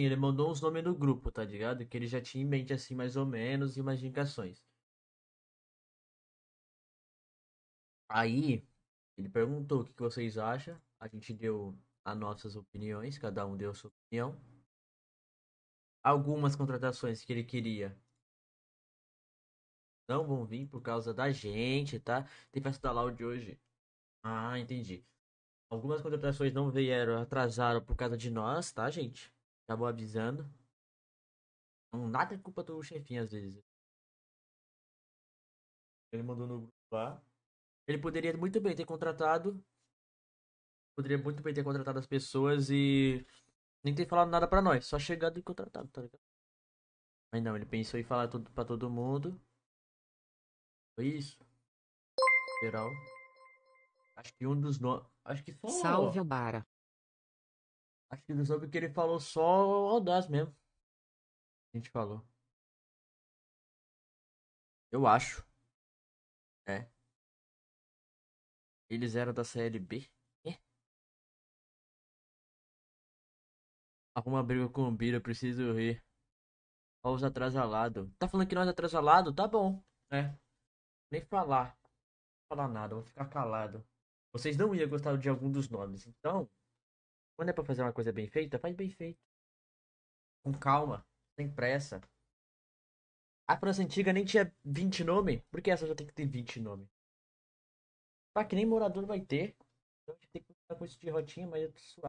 assim, ele mandou os nomes no grupo, tá ligado? Que ele já tinha em mente, assim, mais ou menos, e umas indicações. Aí, ele perguntou o que, que vocês acham. A gente deu as nossas opiniões, cada um deu a sua opinião. Algumas contratações que ele queria não vão vir por causa da gente, tá? Tem festa da Loud hoje. Ah, entendi. Algumas contratações não vieram, atrasaram por causa de nós, tá, gente? Acabou avisando. Não, nada é culpa do chefinho, às vezes. Ele mandou no grupo lá. Ele poderia muito bem ter contratado. Poderia muito bem ter contratado as pessoas e. Nem ter falado nada pra nós. Só chegado e contratado, tá ligado? Mas não, ele pensou em falar tudo pra todo mundo. Foi isso. Geral. Acho que um dos nomes. Acho que só. Salve, Bara. Acho que soube o que ele falou só o Audaz mesmo. A gente falou. Eu acho. É. Eles eram da série B. É. Arruma briga com o Bira, preciso rir. Olha os atrasalados. Tá falando que nós é atrasalados? Tá bom. É. Nem falar. Não falar nada, vou ficar calado. Vocês não iam gostar de algum dos nomes, então quando é pra fazer uma coisa bem feita, faz bem feito. Com calma, sem pressa. A França Antiga nem tinha 20 nomes. Por que essa já tem que ter 20 nomes? Tá que nem morador vai ter. Então a gente tem que cuidar com isso de rotinha, mas eu é tô suave.